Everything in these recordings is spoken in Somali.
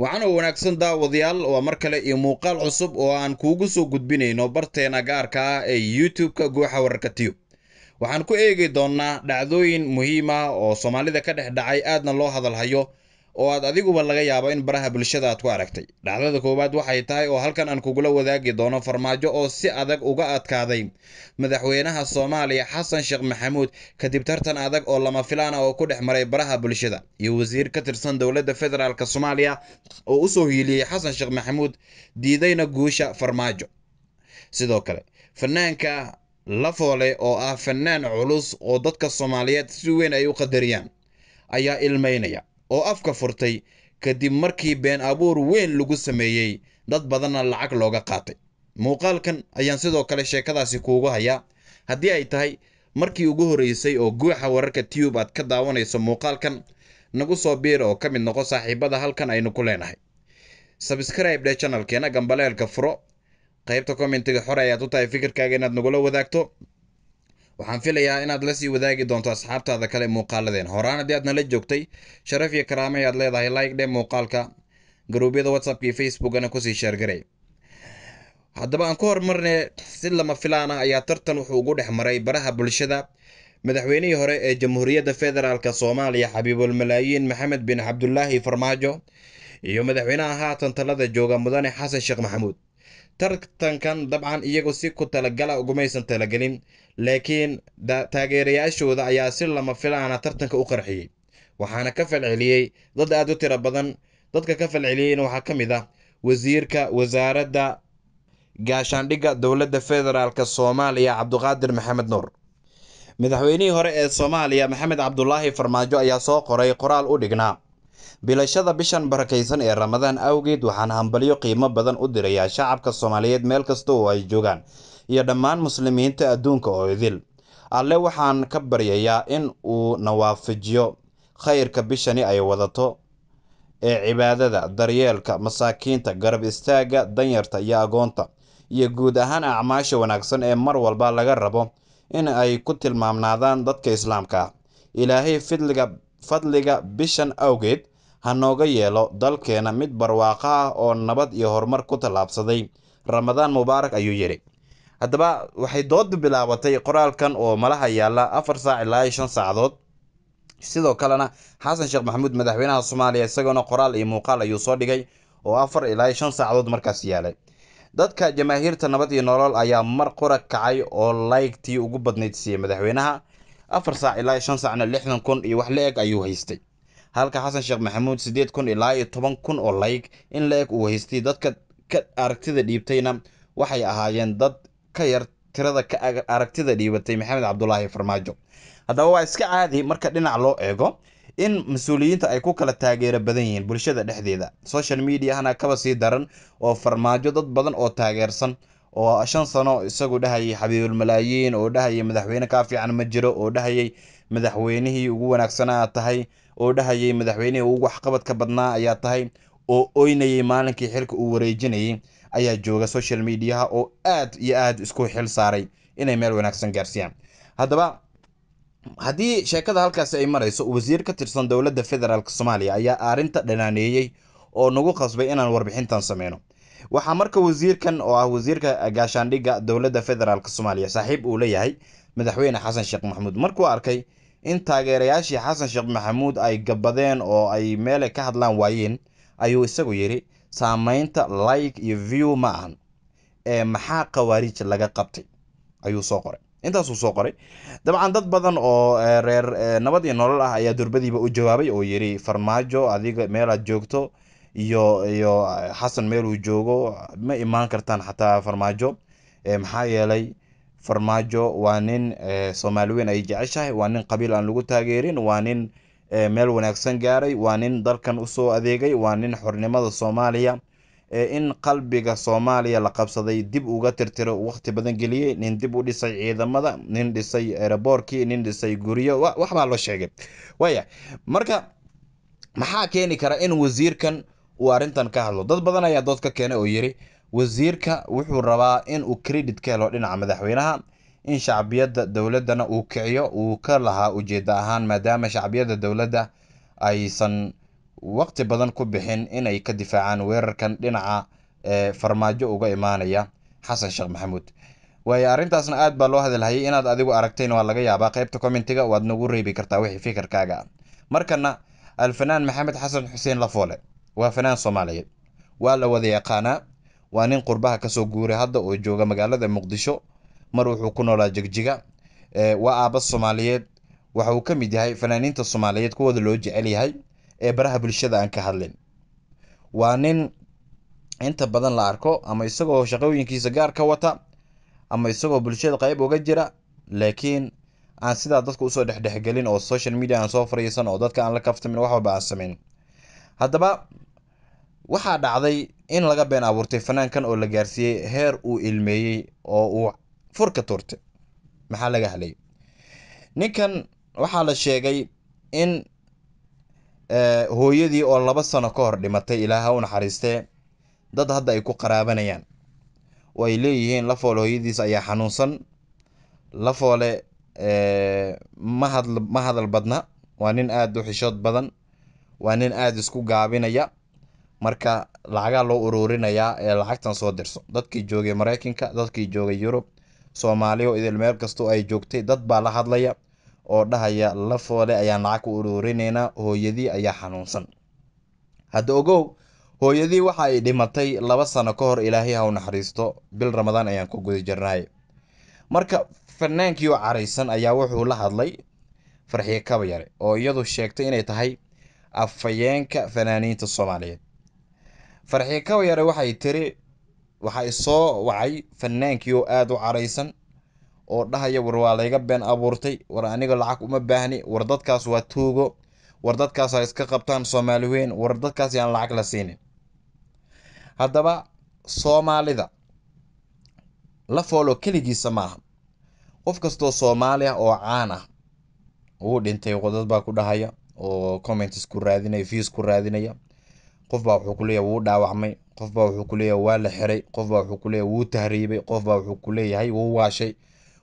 wacan oo wanaagsan daawadayaal waa mar kale iyo muuqaal cusub oo aan kuugu soo gudbinayno barteena gaarka ah ee youtube-ka gooxa wararka tiyo waxaan ku eegi doonnaa dhacdooyin muhiim ah oo soomaalida ka dhex dhacay aadna loo hadalhayo oo aad adiguba laga yaabo in baraha bulshada aad ku aragtay dhacdada koowaad waxay tahay oo halkan aan kugula wadaagi doono farmaajo oo si adag uga adkaaday madaxweynaha soomaaliya xasan sheekh maxamuud kadib tartan adag oo lama filaana ah oo ku dhex maray baraha bulshada iyo wasiir ka tirsan dowladda federaalk soomaaliya oo usoo hiiliyey xasan sheekh maxamuud diidayna guusha farmaajo sidoo kale fanaanka lafoole oo ah fanaan culus oo dadka soomaaliyeed si weyn ay u qadariyaan ayaa ilmaynaya oo afka furtay kadib markii been abuur weyn lagu sameeyey dad badanna lacag looga qaatay muuqaalkan ayaan sidoo kale sheekadaasi kuugu hayaa haddii ay tahay markii ugu horreysay oo guuxa wararka tube aad ka daawanayso muuqaalkan nagu soo biir oo ka mid noqo saaxiibada halkan aynu ku leenahay sabskribe dhe chanalkeena gambaleelka furo qaybta kommentiga xore ayaad u tahay fikirkaaga inaad nagula wadaagto waxaan filayaa inaad la sii wadaagi doonto asxaabtaada kale muuqaaladeen horaan haddii aad nala joogtay sharaf iyo karaama ayaad leedahay like dhe muuqaalka garuubyada whatsappka iyo facebookana kusii sheergaray haddaba aan ku horumarne si lama filaan ah ayaa tartan wuxuu ugu dhex maray baraha bulshada madaxweynihii hore ee jamhuuriyadda federaalk soomaaliya xabiibul malaayiin maxamed bin cabdulaahi farmaajo iyo madaxweynaha haatan talada jooga mudane xasan sheekh maxamuud tartankan dabcan iyagu si ku talagala ugumaysan talagelin laakiin taageerayaashooda ayaa si lama filaana tartanka u qarxiyey waxaana ka falceliyey dad aad u tiro badan dadka ka falceliyeyna waxaa ka mid ah wasiirka wasaaradda gaashaandhigga dowladda federaalk soomaaliya cabduqaadir maxamed nuur madaxweynihii hore ee soomaaliya maxamed cabdulaahi farmaajo ayaa soo qoray qoraal u dhignaa Bilashada bishan barakaysan ee Ramadaan awgeed waxaan hambalyo qiimo badan u dirayaa shacabka Soomaaliyeed meel kasta oo ay joogaan iyo dhammaan muslimiinta adduunka oo idil. Alle waxaan ka baryayaa in uu nawaafajiyo khayrka bishani ay wadato ee cibaadada, daryeelka masaakiinta, garab istaagga danyarta iyo agoonta, iyo guud ahaan acmaasha wanaagsan ee mar walba laga rabo in ay ku tilmaamnaadaan dadka Islaamka ah. Ilaahay fidliga Fadliga bishan awgeed, ha nooga yeelo dalkeena mid barwaaqo ah oo nabad iyo horumar ku tallaabsaday. Ramadaan mubaarak ayuu yidhi. haddaba waxay doodda bilaabatay qoraalkan oo malaha yaalla afar saac ilaa shan saacadood sidoo kalena xasan sheekh maxamuud madaxweynaha soomaaliya isagoona qoraal iyo muuqaal ayuu soo dhigay oo afar ilaa shan saacadood markaas yaalay dadka jamaahiirta nabad iyo nolol ayaa mar qura kacay oo laygtii ugu badnayd siiyey madaxweynaha afar saac ilaa shan saacna lixdan kun iyo wax la eg ayuu haystay halka xasan sheekh maxamuud siddeed kun ilaa iyo toban kun oo layg in la eg uu haystay dadka ka aragtida dhiibtayna waxay ahaayeen dad ka yar tirada ka aragtida dhiibatay maxamed cabdulaahi farmaajo haddaba waa iska caadi marka dhinac loo eego in mas-uuliyiinta ay ku kala taageero badan yihiin bulshada dhexdeeda social mediahana kaba sii daran oo farmaajo dad badan oo taageersan oo shan sano isagu dhahayay xabiibulmalaayiin oo dhahayay madaxweyne kaa fiican ma jiro oo dhahayay madaxweynihii ugu wanaagsanaa tahay oo dhahayay madaxweynihii ugu waxqabadka badnaa ayaa tahay oo oynayay maalinkii xilka uu wareejinayay ayaa jooga social mediaha oo aad iyo aad isku xil saaray inay meel wanaagsan gaarsiiyaan haddaba haddii sheekada halkaasi ay marayso wasiir ka tirsan dowladda federaalk soomaaliya ayaa arrinta dhanaaneeyey oo nagu qasbay inaan warbixintan sameyno waxaa marka wasiirkan oo ah wasiirka gaashaandhigga dowladda federaalk soomaaliya saaxiib uu leeyahay madaxweyne xasan sheekh maxamuud markuu arkay in taageerayaashii xasan sheekh maxamuud ay gabadeen oo ay meele ka hadlaan waayeen ayuu isagu yidhi saameynta like iyo view ma ahan ee maxaa khawaariij laga qabtay ayuu soo qoray intaasuu soo qoray dabcan dad badan oo e, reer e, nabad iyo nolol ah ayaa durbadiiba u jawaabay oo yidhi farmaajo adiga meelaad joogto iyo iyo xasan eh, meel uu joogo ma imaan kartaan xataa farmaajo eh, maxaa yeelay farmaajo waa nin eh, soomaali weyn ay jeceshahay waa nin qabiil aan lagu taageerin waa nin meel wanaagsan gaaray waa nin dalkan usoo adeegay waa nin xornimada soomaaliya in qalbiga soomaaliya la qabsaday dib uga tirtiro waqti badan geliyey nin dib u dhisay ciidamada nin dhisay eraboorkii nin dhisay guryo waxbaa loo sheegay waaya marka maxaa keeni kara in wasiirkan uu arrintan ka hadlo dad badan ayaa dood ka keenay oo yidhi wasiirka wuxuu rabaa in uu credit ka helo dhinaca madaxweynaha in shacbiyadda dowladdana uu kiciyo uu ka lahaa ujeeda ahaan maadaama shacbiyadda dowladda aysan waqti badan ku bixin inay ka difaacaan weerarkan dhinaca eh, farmaajo uga imaanaya xasan sheekh maxamuud waayo arrintaasna aad baa loo hadalhayay inaad adigu aragtayna waa laga yaabaa qaybta commentiga waad nagu reebi kartaa wixii fikirkaaga markana alfanaan maxamed xasan xuseen lafoole waa fanaan soomaaliyeed waa la wada yaqaanaa waa nin qurbaha kasoo guuray hadda oo jooga magaalada muqdisho mar wuxuu ku noolaa jigjiga waa aaba soomaaliyeed waxa uu ka mid yahay fanaaniinta soomaaliyeed kuwooda loo jecel yahay ee baraha bulshada aan ka hadlin waa nin inta badan la arko ama isagoo shaqooyinkiisa gaar ka wata ama isagoo bulshada qayb uga jira laakiin aan sidaa dadka usoo dhexdhexgelin oo social media aan soo fariisan oo dadka aan la kaftamin wax walba aan samayn Haddaba, waxaa dhacday in laga been abuurtay fanaankan oo la gaarsiiyey heer uu ilmeeyey oo uu furka tuurtay maxaa laga helay ninkan waxaa la sheegay in eh, hooyadii oo laba sano ka hor dhimatay ilaaha u naxariistee dad hadda ay ku qaraabanayaan oo ay leeyihiin lafoole hooyadiis ayaa xanuunsan lafoole eh, ma hadl ma hadal badna waa nin aada u xishood badan waa nin aada isku gaabinaya marka lacagaa loo uruurinayaa ee lacagtan soo dirso dadkii joogay maraykanka dadkii joogay yurub soomaaliya oo idil meel kastoo ay joogtay dad baa la hadlaya oo dhahaya lafoole ayaan lacag ku uruurinaynaa hooyadii ayaa xanuunsan hadda ogow hooyadii waxa ay dhimatay laba sano ka hor ilaahay ha u naxariisto bil ramadaan ayaan ku guda jirnaay marka fanaankii oo caraysan ayaa wuxuu la hadlay farxiye kabayare oo iyadu sheegtay inay tahay afayeenka fanaaniinta soomaaliyeed farxii kawyare waxay tiri waxaa isoo wacay fanaankii oo aada u caraysan oo dhahaya war waa layga been abuurtay war aniga lacag uma baahni war dadkaas waa tuugo war dadkaas ha iska qabtaan soomaali weyn war dadkaas yaan lacag la siinin haddaba soomaalida la foolo keligiisa maaha qof kastoo soomaali ah oo caan ah wuu dhintay dad baa ku dhahaya oo comments ku raadinaya views ku raadinaya qofbaa wuxuu kuleeyahay wuu dhaawacmay qofbaa wuxuu kuleeyahay waa la xiray qofbaa wuxuu kuleeyahay wuu tahriibay qofbaa wuxuu kuleeyahay wuu waashay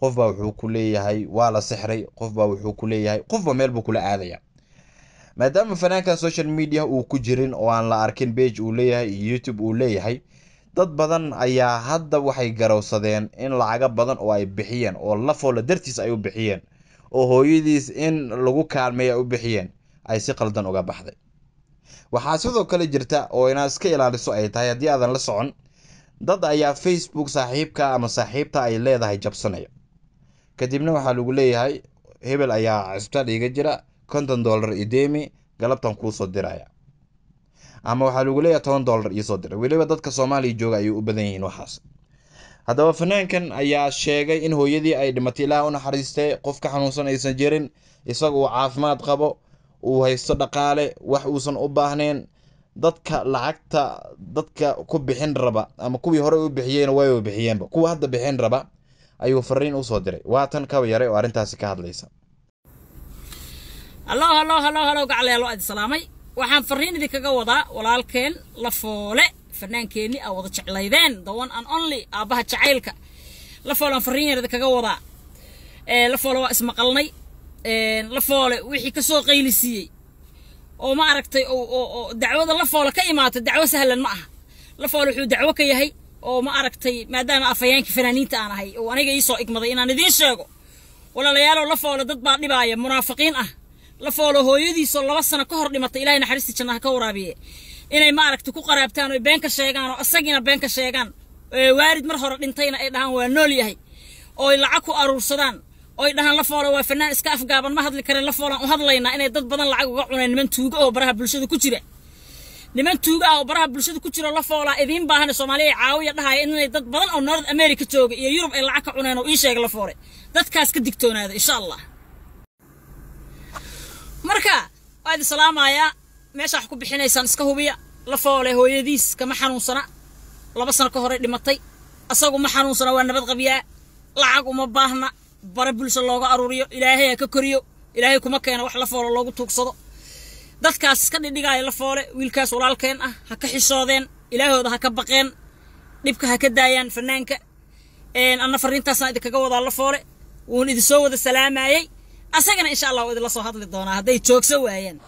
qofbaa wuxuu kuleeyahay waa la sixray qofbaa wuxuu kuleeyahay qofba meel buu kula aadaya maadaama fanaanka social media uu ku jirin oo aan la arkin bage uu leeyahay iyo youtube uu leeyahay dad badan ayaa hadda waxay garowsadeen in lacaga badan oo ay bixiyeen oo la foola dartiis ay u bixiyeen oo hooyadiis in lagu kaalmeeya u bixiyeen ay si qaldan uga baxday waxaa sidoo kale jirta oo inaad iska ilaaliso ay tahay haddii aadan la socon dad ayaa facebook saaxiibka ama saaxiibta ay leedahay jabsanaya kadibna waxaa lagu leeyahay hebel ayaa cisbitaal iiga jira konton dollar ideemi galabtan kuusoo diraya ama waxaa lagu leeyahay toban dollar iisoo diray weliba dadka soomaaliya jooga ayay u badan yihiin waxaas haddaba fanaankan ayaa sheegay in hooyadii ay dhimatay ilaah u naxariistee qof ka xanuunsan aysan jirin isaga uu caafimaad qabo uu haysto dhaqaale wax uusan u baahnayn dadka lacagta dadka ku bixin raba ama kuwii hore u bixiyeyna way bixiyeenba kuwa hadda bixin raba ayuu fariin usoo diray waa tan kaba yaray oo arrintaasi ka hadlaysa halo halo halo halo gaclayaal waa idi waxaan fariin idinkaga wadaa walaalkeen la foole fanaankeeni aa wada jeclaydeen the one and only aabaha jacaylka la foolaan fariin yarada kaga wadaa la foole waa ismaqalnay la foole wixii kasoo qaylisiiyey oo ma aragtay oo dacwada la foole ka imaata dacwo sahlan ma aha la foole wuxuu dacwo ka yahay oo ma aragtay maadaama afayeenkii fanaaniinta aan ahay oo aniga iisoo igmaday inaan idiin sheego walaalayaaloo la foole dad baa dhibaaya munaafiqiin ah la foolo hooyadiisoo laba sano ka hor dhimatay ilaahay naxariistii jannaha ka waraabiye inay maaragta ku qaraabtaan oy been ka sheegaan oo isagiina been ka sheegaan waarid mar hore dhintayna ay dhahaan waa nool yahay ooy lacag ku aruursadaan oy dhahaan la foolo waa fanaan iska afgaaban ma hadli kareen la foolaan u hadlaynaa inay dad badan lacag uga cuneen niman tuuga oo baraha bulshada ku jira niman tuuga ah oo baraha bulshada ku jiro la foolaa idiin baahan soomaaliya caawiya dhahaya inay dad badan oo north america jooga iyo yurub ay lacag ka cuneen oo ii sheega la foole dadkaas ka digtoonaada insha allah marka waa idi meesha wax ku bixinaysaan iska hubiya la foole hooyadiis kama xanuunsana laba sano ka hore dhimatay asagu ma xanuunsana waa nabad qabiyaa lacag uma baahna bara bulsho looga aruuriyo ilaahay ka koriyo ilaahay kuma keena wax la foolo loogu tuugsado dadkaas iska dhidhigaaya la foole wiilkaas walaalkeen ah ha ka xishoodeen ilaahooda ha ka baqeen dhibka ha ka daayaan fanaanka anna fariintaasna idinkaga wadaa la foole wuun idinsoo wada salaamayey asagana insha allah idinla soo hadli doonaa hadday joogso waayaan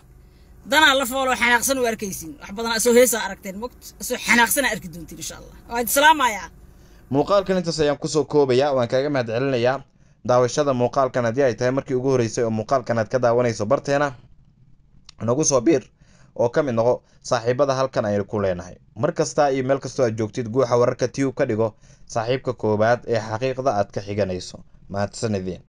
danaa la fooloo xanaaqsan u arkaysin wax badan asoo heesaa aragteen mogt asoo xanaaqsanaa arki doontiin insha allah waa islaamayaa muuqaalkan intaas ayaan kusoo koobaya waan kaaga mahad celinayaa daawashada muuqaalkan haddii ay tahay markii ugu horreysay oo muuqaalkan aad ka daawanayso barteena nagu soo biir oo ka mid noqo saaxiibada halkan aynu ku leenahay mar kasta iyo meel kastoo aad joogtid guuxa wararka tiub ka dhigo saaxiibka koowaad ee xaqiiqda aad ka xiganayso mahadsanideen